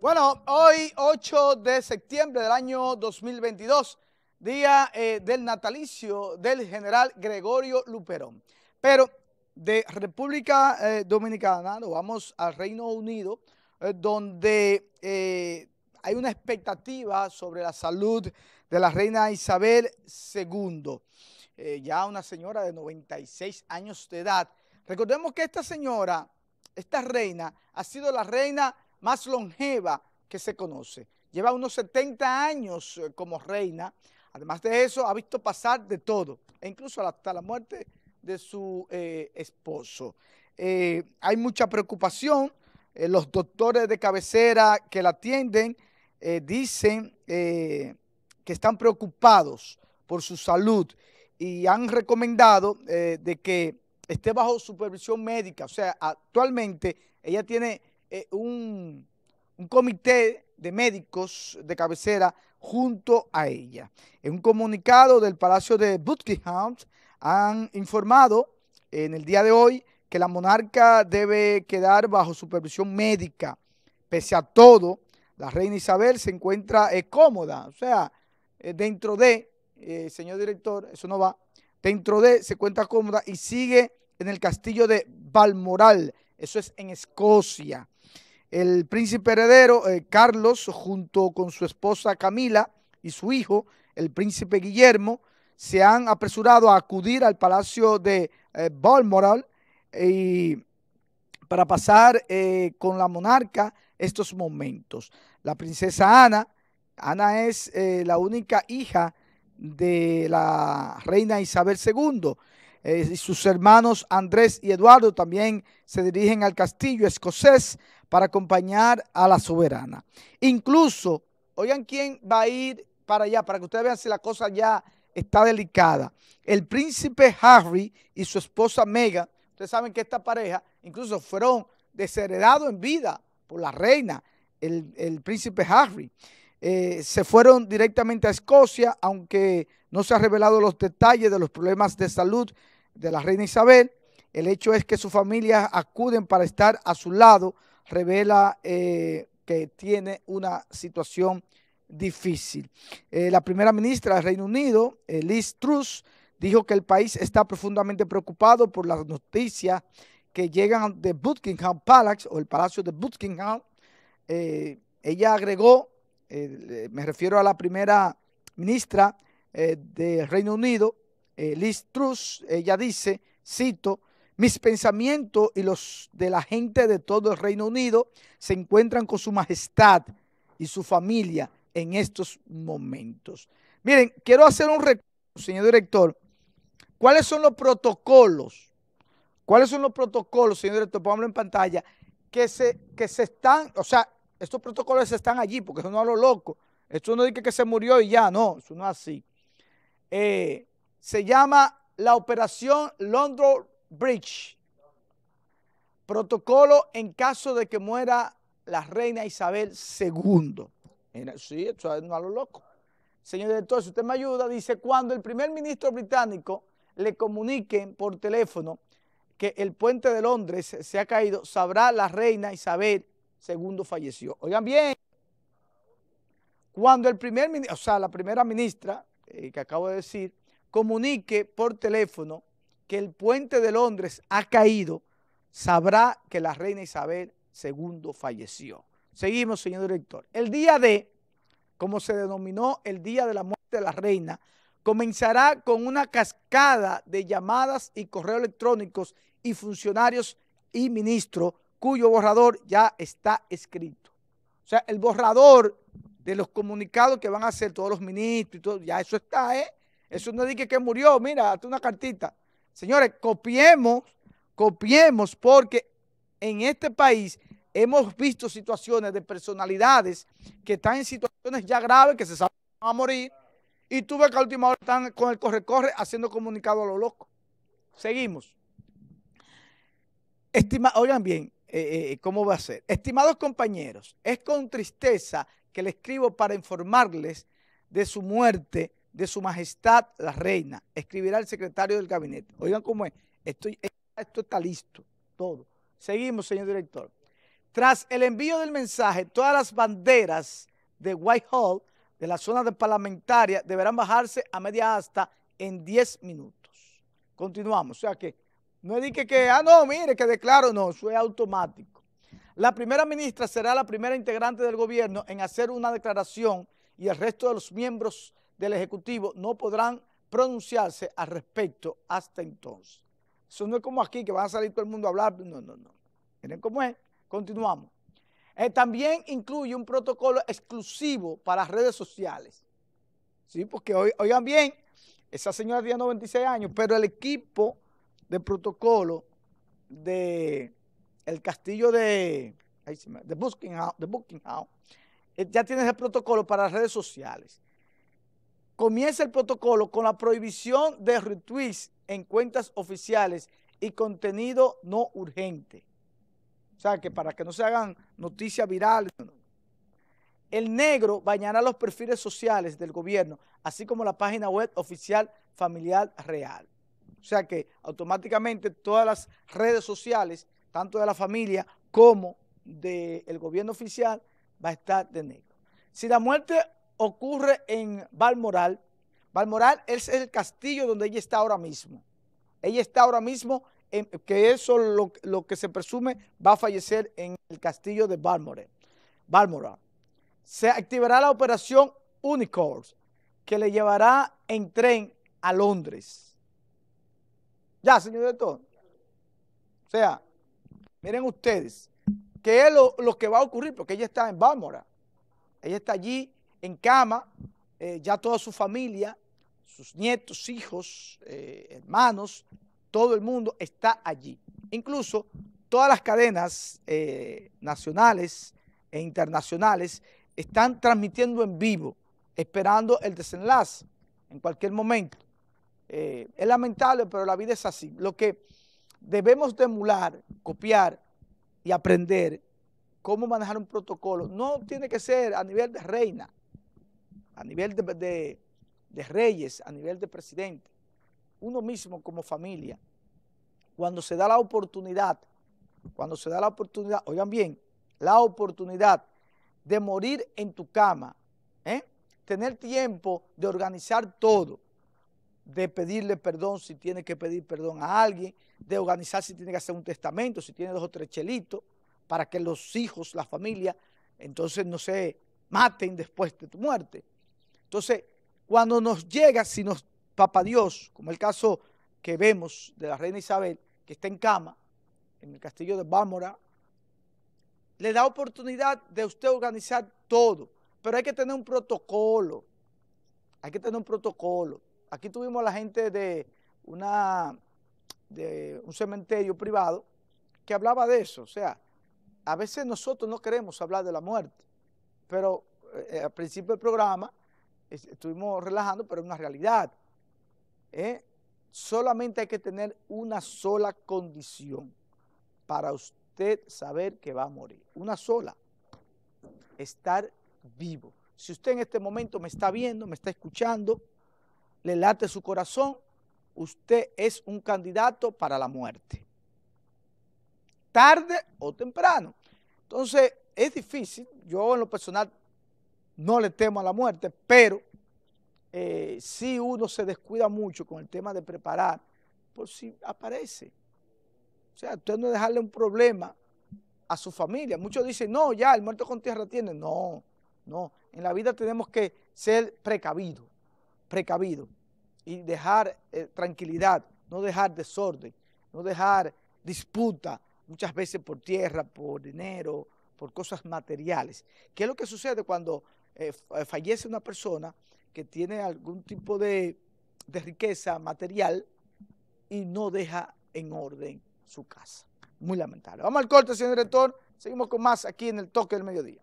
Bueno, hoy 8 de septiembre del año 2022, día eh, del natalicio del general Gregorio Luperón. Pero de República eh, Dominicana nos vamos al Reino Unido, eh, donde hay una expectativa sobre la salud de la reina Isabel II, ya una señora de 96 años de edad. Recordemos que esta señora, esta reina, ha sido la reina más longeva que se conoce. Lleva unos 70 años eh, como reina. Además de eso, ha visto pasar de todo, e incluso hasta la muerte de su eh, esposo. Eh, hay mucha preocupación. los doctores de cabecera que la atienden dicen que están preocupados por su salud y han recomendado de que esté bajo supervisión médica. O sea, actualmente ella tiene eh, un, comité de médicos de cabecera junto a ella. En un comunicado del Palacio de Buckingham han informado eh, en el día de hoy que la monarca debe quedar bajo supervisión médica. Pese a todo, la reina Isabel se encuentra eh, cómoda, o sea, dentro de, señor director, eso no va, dentro de se encuentra cómoda y sigue en el castillo de Balmoral, eso es en Escocia. El príncipe heredero, eh, Carlos, junto con su esposa Camila y su hijo, el príncipe Guillermo, se han apresurado a acudir al palacio de eh, Balmoral eh, para pasar con la monarca estos momentos. La princesa Ana, Ana es la única hija de la reina Isabel II eh, y sus hermanos Andrés y Eduardo también se dirigen al castillo escocés para acompañar a la soberana. Incluso, oigan quién va a ir para allá, para que ustedes vean si la cosa ya está delicada. El príncipe Harry y su esposa Meghan, ustedes saben que esta pareja incluso fueron desheredados en vida por la reina, el príncipe Harry. Eh, se fueron directamente a Escocia, aunque no se han revelado los detalles de los problemas de salud de la reina Isabel. El hecho es que sus familias acuden para estar a su lado, revela eh, que tiene una situación difícil. Eh, la primera ministra del Reino Unido, Liz Truss, dijo que el país está profundamente preocupado por las noticias que llegan de Buckingham Palace o el Palacio de Buckingham. ella agregó eh, me refiero a la primera ministra eh, del Reino Unido, eh, Liz Truss, ella dice, cito, mis pensamientos y los de la gente de todo el Reino Unido se encuentran con su majestad y su familia en estos momentos. Miren, quiero hacer un recuerdo, señor director. ¿Cuáles son los protocolos? ¿Cuáles son los protocolos, señor director? Pónganlo en pantalla. Que se, que se están, o sea, estos protocolos están allí, porque eso no es lo loco. Esto no dice que se murió y ya, no, eso no es así. Eh, se llama la operación London Bridge. Protocolo en caso de que muera la reina Isabel II. sí, eso es no a lo loco. Señor director, si usted me ayuda, dice, cuando el primer ministro británico le comuniquen por teléfono que el puente de Londres se ha caído, sabrá la reina Isabel segundo falleció. Oigan bien, cuando el primer o sea, la primera ministra, eh, que acabo de decir, comunique por teléfono que el puente de Londres ha caído, sabrá que la reina Isabel II falleció. Seguimos, señor director. El día de, como se denominó el día de la muerte de la reina, comenzará con una cascada de llamadas y correos electrónicos y funcionarios y ministros cuyo borrador ya está escrito. O sea, el borrador de los comunicados que van a hacer todos los ministros y todo, ya eso está, ¿eh? Eso no dije que murió, mira, hazte una cartita. Señores, copiemos, copiemos, porque en este país hemos visto situaciones de personalidades que están en situaciones ya graves, que se saben van a morir, y tú ves que a última hora están con el corre-corre haciendo comunicado a lo loco. Seguimos. Estima, oigan bien, eh, eh, cómo va a ser. Estimados compañeros, es con tristeza que le escribo para informarles de su muerte de su majestad la reina, escribirá el secretario del gabinete. Oigan cómo es, eh, esto, está listo, todo. Seguimos, señor director. Tras el envío del mensaje, todas las banderas de Whitehall, de la zona parlamentaria, deberán bajarse a media asta en 10 minutos. Continuamos, o sea que no es que, que, ah, no, mire, que declaro, no, eso es automático. La primera ministra será la primera integrante del gobierno en hacer una declaración y el resto de los miembros del Ejecutivo no podrán pronunciarse al respecto hasta entonces. Eso no es como aquí, que van a salir todo el mundo a hablar. No, no, no. Miren cómo es. Continuamos. Eh, también incluye un protocolo exclusivo para redes sociales. Sí, porque oigan bien, esa señora tiene 96 años, pero el equipo de protocolo de el castillo de, de Buckingham, de eh, ya tienes el protocolo para las redes sociales. Comienza el protocolo con la prohibición de retweets en cuentas oficiales y contenido no urgente. O sea, que para que no se hagan noticias virales. El negro bañará los perfiles sociales del gobierno, así como la página web oficial familiar real. O sea que automáticamente todas las redes sociales, tanto de la familia como del gobierno oficial, va a estar de negro. Si la muerte ocurre en Balmoral, Balmoral es el castillo donde ella está ahora mismo. Ella está ahora mismo, en, que eso lo, lo que se presume va a fallecer en el castillo de Balmoral. Balmoral. Se activará la operación Unicorns, que le llevará en tren a Londres. Ya, señor director. O sea, miren ustedes, ¿qué es lo, que va a ocurrir? Porque ella está en Bámora. Ella está allí en cama, eh, ya toda su familia, sus nietos, hijos, eh, hermanos, todo el mundo está allí. Incluso todas las cadenas eh, nacionales e internacionales están transmitiendo en vivo, esperando el desenlace en cualquier momento. Eh, es lamentable, pero la vida es así. Lo que debemos de emular, copiar y aprender cómo manejar un protocolo. No tiene que ser a nivel de reina, a nivel de, reyes, a nivel de presidente. Uno mismo como familia, cuando se da la oportunidad, cuando se da la oportunidad, oigan bien, la oportunidad de morir en tu cama, ¿eh? tener tiempo de organizar todo, de pedirle perdón si tiene que pedir perdón a alguien, de organizar si tiene que hacer un testamento, si tiene dos o tres chelitos, para que los hijos, la familia, entonces no se maten después de tu muerte. Entonces, cuando nos llega, si nos, papá Dios, como el caso que vemos de la reina Isabel, que está en cama, en el castillo de Bámora, le da oportunidad de usted organizar todo, pero hay que tener un protocolo, hay que tener un protocolo. Aquí tuvimos a la gente de, un cementerio privado que hablaba de eso. O sea, a veces nosotros no queremos hablar de la muerte, pero eh, al principio del programa estuvimos relajando, pero es una realidad. ¿eh? Solamente hay que tener una sola condición para usted saber que va a morir. Una sola. Estar vivo. Si usted en este momento me está viendo, me está escuchando, le late su corazón, usted es un candidato para la muerte. Tarde o temprano. Entonces, es difícil. Yo en lo personal no le temo a la muerte, pero eh, si uno se descuida mucho con el tema de preparar, por si aparece. O sea, usted no dejarle un problema a su familia. Muchos dicen, no, ya, el muerto con tierra tiene. No, no. En la vida tenemos que ser precavido, precavido y dejar eh, tranquilidad, no dejar desorden, no dejar disputa, muchas veces por tierra, por dinero, por cosas materiales. ¿Qué es lo que sucede cuando eh, eh, fallece una persona que tiene algún tipo de, de riqueza material y no deja en orden su casa? Muy lamentable. Vamos al corte, señor director. Seguimos con más aquí en el toque del mediodía.